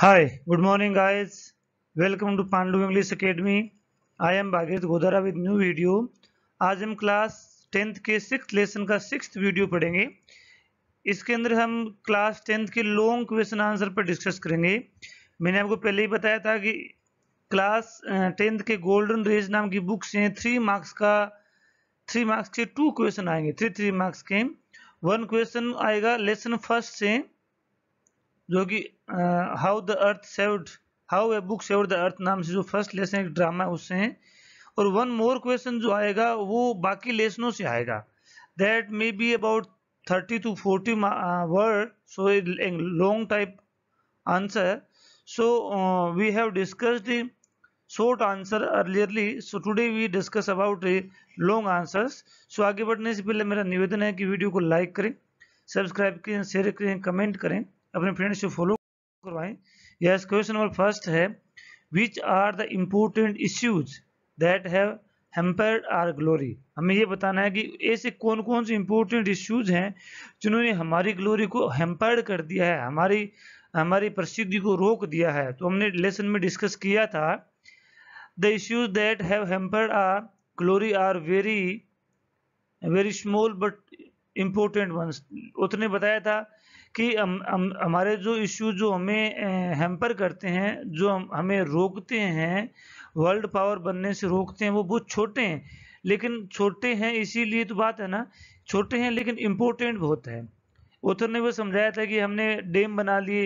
Hi, good morning guys. Welcome to Pandu English Academy. I am Bhagirath Godara with new video. आज हम class tenth के six lesson का six video पढ़ेंगे इसके अंदर हम क्लास टेंथ के लॉन्ग क्वेश्चन आंसर पर डिस्कस करेंगे मैंने आपको पहले ही बताया था कि क्लास टेंथ के गोल्डन रेज नाम की बुक्स हैं थ्री मार्क्स का थ्री मार्क्स के टू क्वेश्चन आएंगे थ्री थ्री मार्क्स के वन क्वेश्चन आएगा लेसन फर्स्ट से जो कि how the earth saved how a book saved the earth नाम से जो फर्स्ट लेसन एक ड्रामा है उससे है और वन मोर क्वेश्चन जो आएगा वो बाकी लेसनों से आएगा that may be about thirty to forty word so a long type answer so we have discussed short answer earlierly so earlierly we discuss about long about so आगे बढ़ने से पहले मेरा निवेदन है कि वीडियो को लाइक करें सब्सक्राइब करें शेयर करें कमेंट करें अपने फ्रेंड्स से फॉलो करवाएं यस क्वेश्चन नंबर फर्स्ट है which are the important issues that have hampered our glory हमें ये बताना है कि ऐसे कौन कौन से इम्पोर्टेंट इश्यूज हैं जिन्होंने हमारी ग्लोरी को हेम्पर्ड कर दिया है हमारी हमारी प्रसिद्धि को रोक दिया है तो हमने लेसन में डिस्कस किया था the issues that have hampered our glory are very very small but important ones उतने बताया था कि हम, हम हमारे जो इश्यू जो हमें हैम्पर करते हैं जो हम हमें रोकते हैं वर्ल्ड पावर बनने से रोकते हैं वो बहुत छोटे हैं लेकिन छोटे हैं इसीलिए तो बात है ना छोटे हैं लेकिन इम्पोर्टेंट बहुत है ओथर ने वो समझाया था कि हमने डैम बना लिए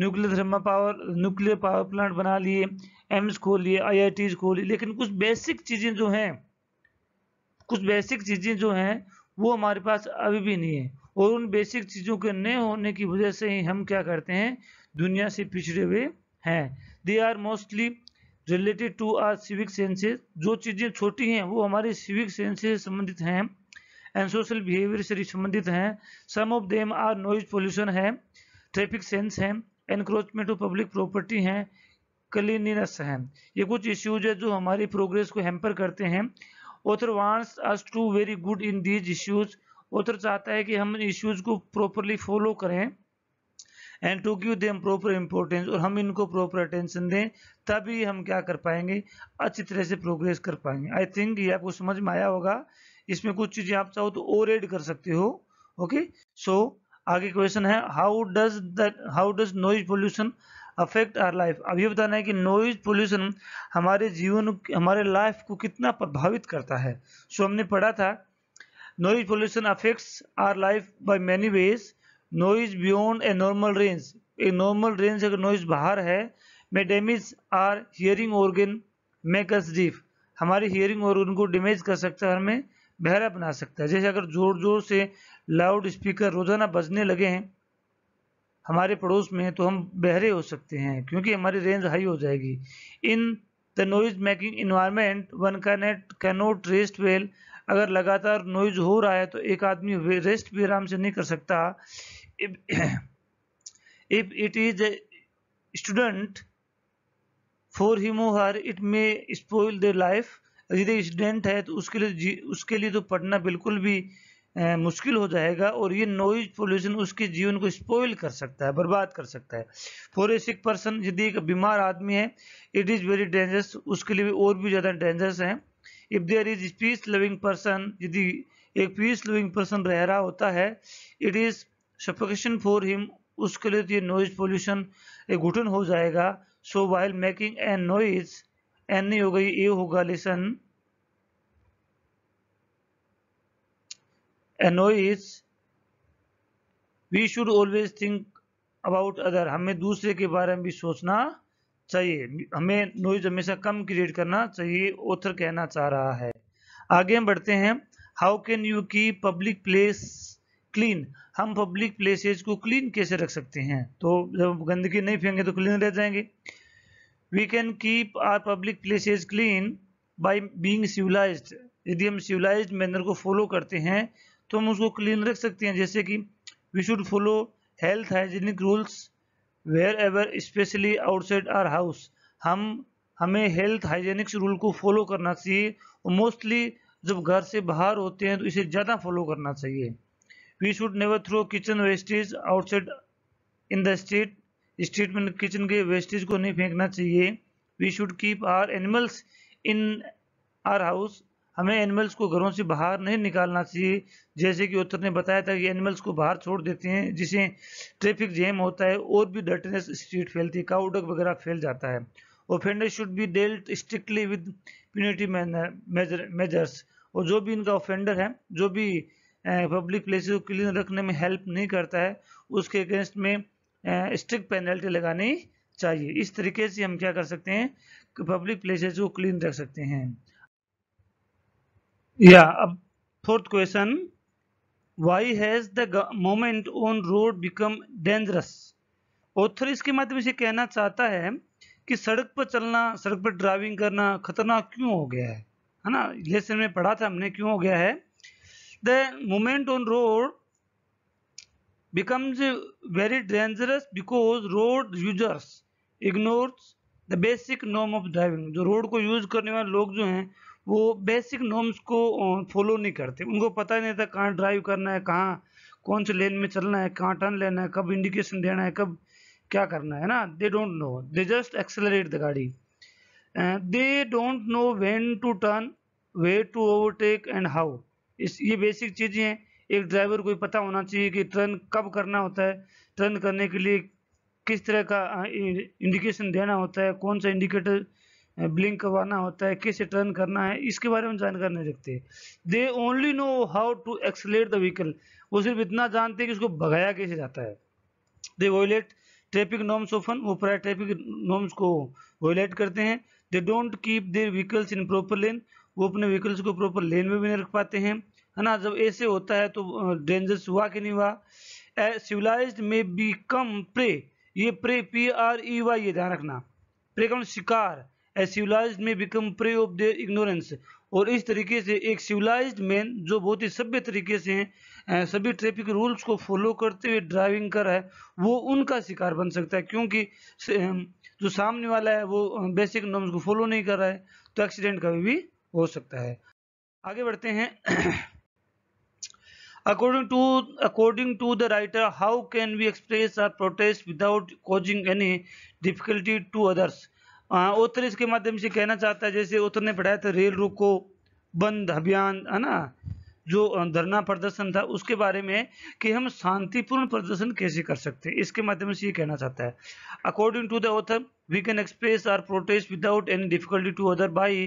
nuclear thermal power nuclear power plant बना लिए एम्स खोल लिए आई खोल लिए लेकिन कुछ बेसिक चीज़ें जो हैं कुछ बेसिक चीज़ें जो हैं वो हमारे पास अभी भी नहीं है और उन बेसिक चीज़ों के न होने की वजह से ही हम क्या करते हैं दुनिया से पिछड़े हुए हैं they are mostly related to our civic senses जो चीज़ें छोटी हैं वो हमारे सिविक सेंसेस से संबंधित हैं एंड सोशल बिहेवियर से संबंधित हैं some of them are noise pollution है ट्रैफिक सेंस है एनक्रोचमेंट ऑफ पब्लिक प्रॉपर्टी है क्लीनिनेस है ये कुछ इश्यूज है जो हमारी प्रोग्रेस को हेम्पर करते हैं author wants us to very good in these issues author चाहता है कि हम इश्यूज को प्रॉपरली फॉलो करें and to give them proper importance और हम इनको प्रॉपर अटेंशन दें तभी हम क्या कर पाएंगे अच्छी तरह से प्रोग्रेस कर पाएंगे आई थिंक ये आपको समझ में आया होगा इसमें कुछ चीज़ें आप चाहो तो और एड कर सकते हो ओके सो so, आगे क्वेश्चन है how does how does noise pollution affect our life अब ये बताना है कि नॉइज पोल्यूशन हमारे जीवन हमारे लाइफ को कितना प्रभावित करता है सो so, हमने पढ़ा था Noise pollution affects our life by many ways. Noise beyond a normal range. A normal range agar noise bahar hai may damage our hearing organ, make us deaf. hamari hearing organ को damage कर सकता है हमें behra bana sakta hai jaise agar zor zor se loud speaker rozana bajne lage hain हमारे पड़ोस में तो हम बहरे हो सकते हैं क्योंकि हमारी रेंज हाई हो जाएगी in the noise making environment one can cannot rest well अगर लगातार नॉइज हो रहा है तो एक आदमी रेस्ट भी आराम से नहीं कर सकता if it is a student for he her it may spoil their life यदि स्टूडेंट है तो उसके लिए उसके लिए तो पढ़ना बिल्कुल भी ए, मुश्किल हो जाएगा और ये नॉइज पोल्यूशन उसके जीवन को स्पॉइल कर सकता है बर्बाद कर सकता है फॉर ए सिक पर्सन यदि एक बीमार आदमी है इट इज़ वेरी डेंजरस उसके लिए भी और भी ज़्यादा डेंजरस है if there is peace living person यदि एक पीस लिविंग पर्सन रह रहा होता है it is suffocation for him उसके लिए तो ये नॉइज पोल्यूशन एक घुटन हो जाएगा so while making an noise an नहीं हो गई ए होगा lesson an noise we should always think about other हमें दूसरे के बारे में भी सोचना चाहिए हमें नॉइज हमेशा कम क्रिएट करना चाहिए ऑथर कहना चाह रहा है आगे हम बढ़ते हैं how can you keep public place clean हम पब्लिक प्लेसेज को क्लीन कैसे रख सकते हैं तो जब गंदगी नहीं फेंगे तो क्लीन रह जाएंगे we can keep our public places clean by being civilise यदि हम सिविलाइज मैनर को फॉलो करते हैं तो हम उसको क्लीन रख सकते हैं जैसे कि we should follow health hygienic rules wherever especially outside our house हम हमें हेल्थ हाइजेनिक्स रूल को फॉलो करना चाहिए और मोस्टली जब घर से बाहर होते हैं तो इसे ज़्यादा फॉलो करना चाहिए we should never throw kitchen wastage outside in the street street में किचन के वेस्टेज को नहीं फेंकना चाहिए we should keep our animals in our house हमें एनिमल्स को घरों से बाहर नहीं निकालना चाहिए जैसे कि उत्तर ने बताया था कि एनिमल्स को बाहर छोड़ देते हैं जिसे ट्रैफिक जैम होता है और भी डर्टनेस स्ट्रीट फैलती है काउडक वगैरह फैल जाता है offender should be dealt strictly with punitive measures और जो भी इनका ऑफेंडर है जो भी पब्लिक प्लेसेस को क्लीन रखने में हेल्प नहीं करता है उसके अगेंस्ट में स्ट्रिक्ट पेनल्टी लगानी चाहिए इस तरीके से हम क्या कर सकते हैं पब्लिक प्लेसेस को क्लीन रख सकते हैं Yeah, uh, fourth question. Why has the moment on road become dangerous? Author इसके माध्यम से कहना चाहता है कि सड़क पर चलना सड़क पर ड्राइविंग करना खतरनाक क्यों हो गया है है ना लेसन में पढ़ा था हमने क्यों हो गया है the moment on road becomes very dangerous because road users ignores the basic norm of driving जो रोड को यूज करने वाले लोग जो हैं वो बेसिक नॉर्म्स को फॉलो नहीं करते उनको पता ही नहीं था कहाँ ड्राइव करना है कहाँ कौन से लेन में चलना है कहाँ टर्न लेना है कब इंडिकेशन देना है कब क्या करना है ना they don't know they just accelerate the गाड़ी they don't know when to turn way to overtake and how इस ये बेसिक चीज़ें हैं एक ड्राइवर को पता होना चाहिए कि टर्न कब करना होता है टर्न करने के लिए किस तरह का इंडिकेशन देना होता है कौन सा इंडिकेटर ब्लिंक करवाना होता है कैसे टर्न करना है इसके बारे में जानकारी नहीं रखते they only know how to accelerate the vehicle वो सिर्फ इतना जानते हैं कि उसको भगाया कैसे जाता है they violate traffic norms often वो प्राय ट्रैफिक नॉर्म्स को वोलेट करते हैं they don't keep their vehicles in proper lane वो अपने व्हीकल्स को प्रॉपर लेन में भी नहीं रख पाते हैं है ना जब ऐसे होता है तो डेंजरस हुआ कि नहीं हुआ सिविलाइज में कम प्रे ये prey P R E Y ये ध्यान रखना प्रे कम मतलब शिकार ए civilise men become prey of their ignorance और इस तरीके से एक सिविलाइज मैन जो बहुत ही सभ्य तरीके से सभी ट्रैफिक रूल्स को फॉलो करते हुए ड्राइविंग कर रहा है वो उनका शिकार बन सकता है क्योंकि जो सामने वाला है वो बेसिक नॉर्म्स को फॉलो नहीं कर रहा है तो एक्सीडेंट कभी भी हो सकता है आगे बढ़ते हैं according to according to the writer how can we express our protest without causing any difficulty to others हाँ, उत्तर इसके माध्यम से कहना चाहता है जैसे उत्तर ने पढ़ाया था रेल रोको बंद अभियान है ना जो धरना प्रदर्शन था उसके बारे में कि हम शांतिपूर्ण प्रदर्शन कैसे कर सकते हैं इसके माध्यम से ये कहना चाहता है according to the author we can express our protest without any difficulty to other by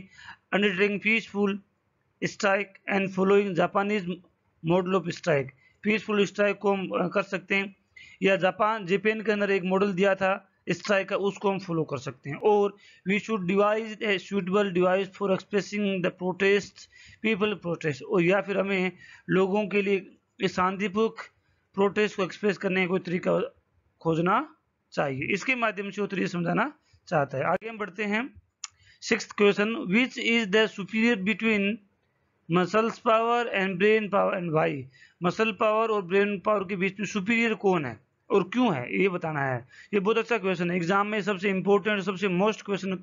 undertaking peaceful strike and following Japanese model of strike peaceful strike को हम कर सकते हैं या जापान जापान के अंदर एक मॉडल दिया था तरह का उसको हम फॉलो कर सकते हैं और we should devise a suitable device for expressing the protest people protest और या फिर हमें लोगों के लिए शांतिपूर्वक प्रोटेस्ट को एक्सप्रेस करने का कोई तरीका खोजना चाहिए इसके माध्यम से वो तरीके समझाना चाहता है आगे हम बढ़ते हैं six question which is the superior between muscles power and brain power and why muscle power और ब्रेन पावर के बीच में सुपीरियर कौन है और क्यों है ये बताना है ये बहुत अच्छा क्वेश्चन है एग्जाम में सबसे इंपॉर्टेंट सबसे मोस्ट क्वेश्चन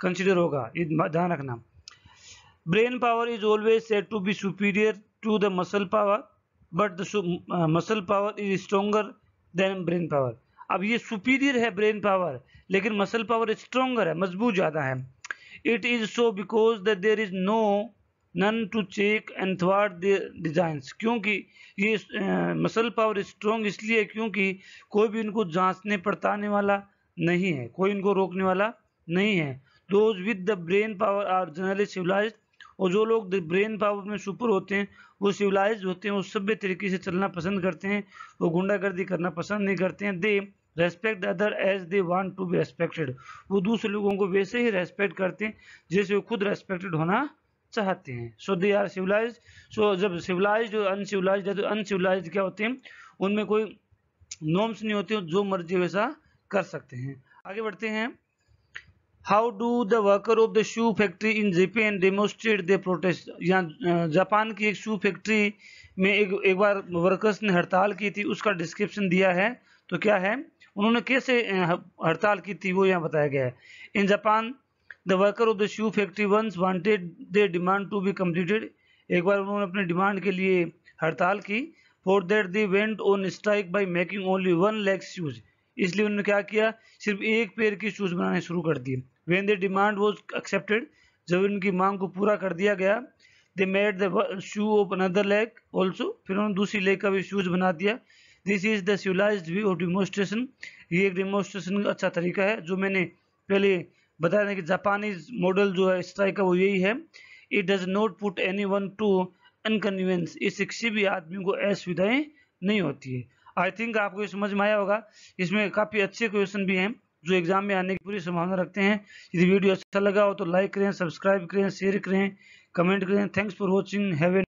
कंसिडर होगा ये ध्यान रखना brain power is always set to be superior to the muscle power but the muscle power is stronger than brain power अब ये सुपीरियर है ब्रेन पावर लेकिन मसल पावर स्ट्रोंगर है मजबूत ज़्यादा है it is so because that there is no none to check and designs क्योंकि ये मसल पावर स्ट्रॉन्ग इसलिए क्योंकि कोई भी इनको जांचने पड़ताने वाला नहीं है कोई इनको रोकने वाला नहीं है those with the brain power are generally civilise और जो लोग ब्रेन पावर में सुपर होते हैं वो सिविलाइज होते हैं वो सभ्य तरीके से चलना पसंद करते हैं वो गुंडागर्दी करना पसंद नहीं करते हैं they respect other as they want to be respected वो दूसरे लोगों को वैसे ही रेस्पेक्ट करते हैं जैसे वो खुद रेस्पेक्टेड होना चाहते हैं सो दे आर सिविलाइज सो जब सिविलाइज और अनसिविलाइज है तो अनसिविलाइज क्या होते हैं उनमें कोई नॉर्म्स नहीं होते जो मर्जी वैसा कर सकते हैं आगे बढ़ते हैं how do the worker of the shoe factory in Japan demonstrate the protest यहाँ जापान की एक शू फैक्ट्री में एक एक बार वर्कर्स ने हड़ताल की थी उसका डिस्क्रिप्शन दिया है तो क्या है उन्होंने कैसे हड़ताल की थी वो यहाँ बताया गया है in Japan the worker of the shoe factory once wanted they demand to be completed एक बार उन्होंने अपने डिमांड के लिए हड़ताल की for that they went on strike by making only one leg shoes इसलिए उन्होंने क्या किया सिर्फ एक पेयर की शूज बनाने शुरू कर दिए when they demand was accepted जब उनकी मांग को पूरा कर दिया गया they made the shoe of another leg also फिर उन्होंने दूसरी लेग का भी शूज बना दिया this is the civilise of demonstration ये एक डिमोस्ट्रेशन का अच्छा तरीका है जो मैंने पहले बता दें कि जापानीज मॉडल जो है स्ट्राइक का वो यही है it does not put any one to inconvenience इस किसी भी आदमी को असुविधाएं नहीं होती है आई थिंक आपको समझ में आया होगा इसमें काफ़ी अच्छे क्वेश्चन भी हैं जो एग्जाम में आने की पूरी संभावना रखते हैं यदि वीडियो अच्छा लगा हो तो लाइक करें सब्सक्राइब करें शेयर करें कमेंट करें थैंक्स फॉर वॉचिंग हैवे